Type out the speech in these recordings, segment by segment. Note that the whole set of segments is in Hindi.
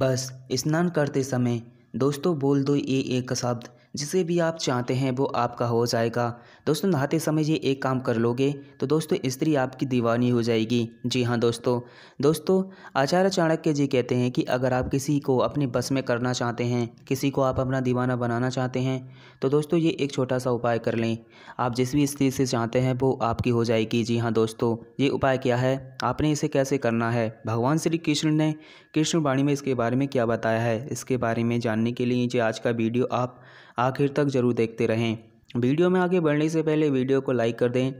बस स्नान करते समय दोस्तों बोल दो ये एक शब्द जिसे भी आप चाहते हैं वो आपका हो जाएगा दोस्तों नहाते समय ये एक काम कर लोगे तो दोस्तों स्त्री आपकी दीवानी हो जाएगी जी हाँ दोस्तों दोस्तों आचार्य चाणक्य जी कहते हैं कि अगर आप किसी को अपने बस में करना चाहते हैं किसी को आप अपना दीवाना बनाना चाहते हैं तो दोस्तों ये एक छोटा सा उपाय कर लें आप जिस भी स्त्री से चाहते हैं वो आपकी हो जाएगी जी हाँ दोस्तों ये उपाय क्या है आपने इसे कैसे करना है भगवान श्री कृष्ण ने कृष्ण वाणी में इसके बारे में क्या बताया है इसके बारे में जान जानने के लिए नीचे आज का वीडियो आप आखिर तक ज़रूर देखते रहें वीडियो में आगे बढ़ने से पहले वीडियो को लाइक कर दें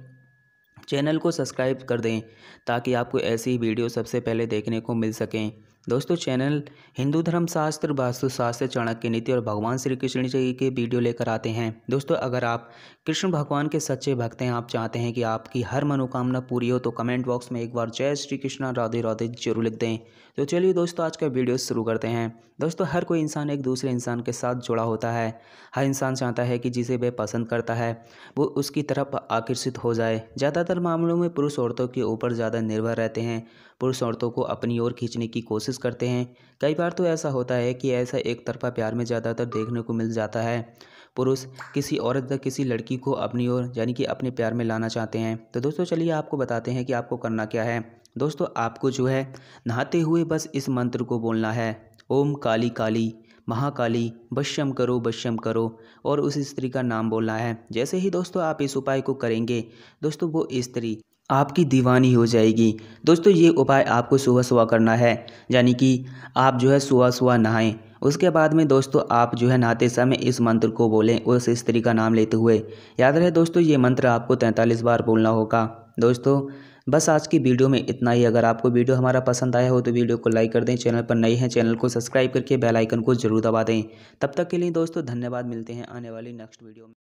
चैनल को सब्सक्राइब कर दें ताकि आपको ऐसी वीडियो सबसे पहले देखने को मिल सकें दोस्तों चैनल हिंदू धर्म शास्त्र वास्तुशास्त्र चाणक्य नीति और भगवान श्री कृष्ण जी के वीडियो लेकर आते हैं दोस्तों अगर आप कृष्ण भगवान के सच्चे भक्त हैं आप चाहते हैं कि आपकी हर मनोकामना पूरी हो तो कमेंट बॉक्स में एक बार जय श्री कृष्ण राधे राधे जरूर लिख दें तो चलिए दोस्तों आज का वीडियो शुरू करते हैं दोस्तों हर कोई इंसान एक दूसरे इंसान के साथ जुड़ा होता है हर इंसान चाहता है कि जिसे वह पसंद करता है वो उसकी तरफ आकर्षित हो जाए ज़्यादातर मामलों में पुरुष औरतों के ऊपर ज़्यादा निर्भर रहते हैं पुरुष औरतों को अपनी ओर खींचने की कोशिश यूज़ करते हैं कई बार तो ऐसा होता है कि ऐसा एक तरफा प्यार में ज़्यादातर देखने को मिल जाता है पुरुष किसी औरत या किसी लड़की को अपनी ओर यानी कि अपने प्यार में लाना चाहते हैं तो दोस्तों चलिए आपको बताते हैं कि आपको करना क्या है दोस्तों आपको जो है नहाते हुए बस इस मंत्र को बोलना है ओम काली काली महाकाली बश्यम करो बश्यम करो और उस स्त्री का नाम बोलना है जैसे ही दोस्तों आप इस उपाय को करेंगे दोस्तों वो स्त्री आपकी दीवानी हो जाएगी दोस्तों ये उपाय आपको सुबह सुबह करना है यानी कि आप जो है सुबह सुबह नहाएं उसके बाद में दोस्तों आप जो है नहाते समय इस मंत्र को बोलें उस स्त्री का नाम लेते हुए याद रहे दोस्तों ये मंत्र आपको तैंतालीस बार बोलना होगा दोस्तों बस आज की वीडियो में इतना ही अगर आपको वीडियो हमारा पसंद आया हो तो वीडियो को लाइक कर दें चैनल पर नए हैं चैनल को सब्सक्राइब करके बेल आइकन को जरूर दबा दें तब तक के लिए दोस्तों धन्यवाद मिलते हैं आने वाली नेक्स्ट वीडियो में